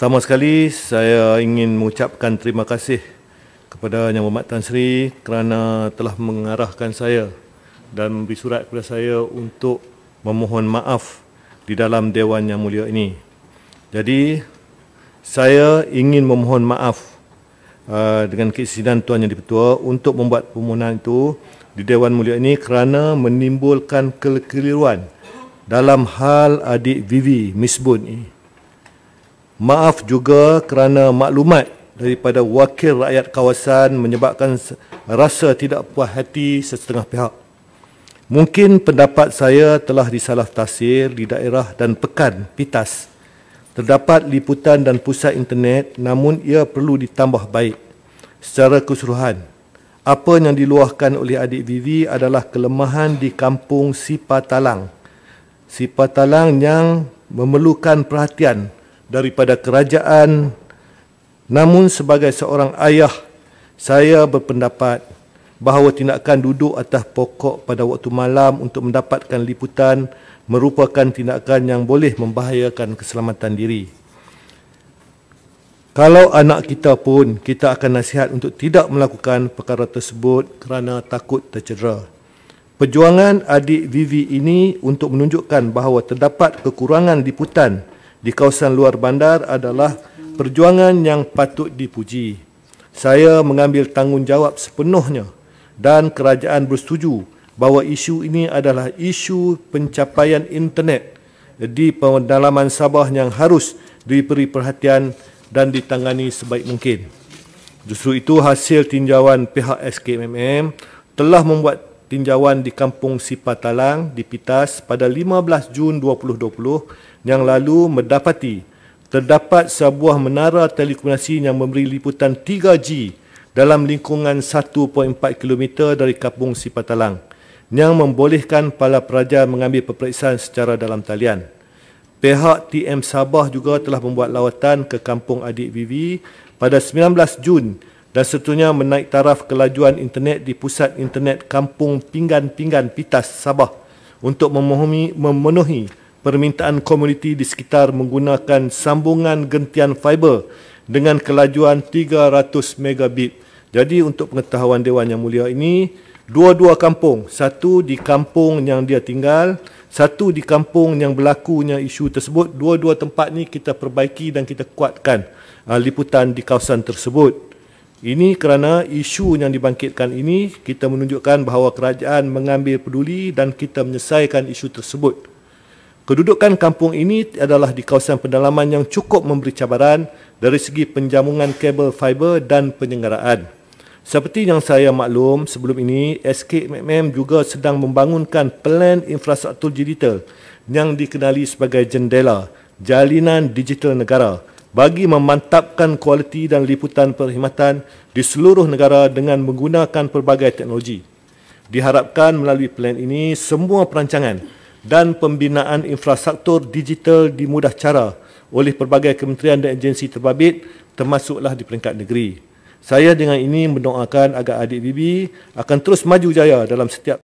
Pertama sekali saya ingin mengucapkan terima kasih kepada Yang Berhormat Tan Sri kerana telah mengarahkan saya dan memberi surat kepada saya untuk memohon maaf di dalam Dewan Yang Mulia ini. Jadi saya ingin memohon maaf uh, dengan keisinan Tuan Yang Dipertua untuk membuat permohonan itu di Dewan Mulia ini kerana menimbulkan kekeliruan dalam hal adik Vivi Miss Boon ini. Maaf juga kerana maklumat daripada wakil rakyat kawasan menyebabkan rasa tidak puas hati setengah pihak. Mungkin pendapat saya telah disalah tafsir di daerah dan pekan PITAS. Terdapat liputan dan pusat internet namun ia perlu ditambah baik secara keseluruhan. Apa yang diluahkan oleh adik Vivi adalah kelemahan di kampung Sipatalang. Sipatalang yang memerlukan perhatian daripada kerajaan. Namun sebagai seorang ayah, saya berpendapat bahawa tindakan duduk atas pokok pada waktu malam untuk mendapatkan liputan merupakan tindakan yang boleh membahayakan keselamatan diri. Kalau anak kita pun kita akan nasihat untuk tidak melakukan perkara tersebut kerana takut tercedera. Perjuangan adik Vivi ini untuk menunjukkan bahawa terdapat kekurangan liputan di kawasan luar bandar adalah perjuangan yang patut dipuji. Saya mengambil tanggungjawab sepenuhnya dan kerajaan bersetuju bahawa isu ini adalah isu pencapaian internet di pendalaman Sabah yang harus diberi perhatian dan ditangani sebaik mungkin. Justru itu hasil tinjauan pihak SKMM telah membuat tinjauan di Kampung Sipatalang di Pitas pada 15 Jun 2020 yang lalu mendapati terdapat sebuah menara telekomunikasi yang memberi liputan 3G dalam lingkungan 1.4 km dari Kampung Sipatalang yang membolehkan para peraja mengambil peperiksaan secara dalam talian. Pihak TM Sabah juga telah membuat lawatan ke Kampung Adik Vivi pada 19 Jun dan seterusnya menaik taraf kelajuan internet di pusat internet Kampung Pinggan-Pinggan Pitas Sabah untuk memohumi, memenuhi permintaan komuniti di sekitar menggunakan sambungan gentian fiber dengan kelajuan 300 megabit. Jadi untuk pengetahuan Dewan Yang Mulia ini, dua-dua kampung, satu di kampung yang dia tinggal, satu di kampung yang berlakunya isu tersebut, dua-dua tempat ni kita perbaiki dan kita kuatkan uh, liputan di kawasan tersebut. Ini kerana isu yang dibangkitkan ini kita menunjukkan bahawa kerajaan mengambil peduli dan kita menyelesaikan isu tersebut. Kedudukan kampung ini adalah di kawasan pendalaman yang cukup memberi cabaran dari segi penjamungan kabel fiber dan penyelenggaraan. Seperti yang saya maklum sebelum ini, SKMM juga sedang membangunkan pelan infrastruktur digital yang dikenali sebagai jendela jalinan digital negara bagi memantapkan kualiti dan liputan perkhidmatan di seluruh negara dengan menggunakan pelbagai teknologi. Diharapkan melalui plan ini, semua perancangan dan pembinaan infrastruktur digital dimudah cara oleh pelbagai kementerian dan agensi terbabit termasuklah di peringkat negeri. Saya dengan ini mendoakan agar adik bibi akan terus maju jaya dalam setiap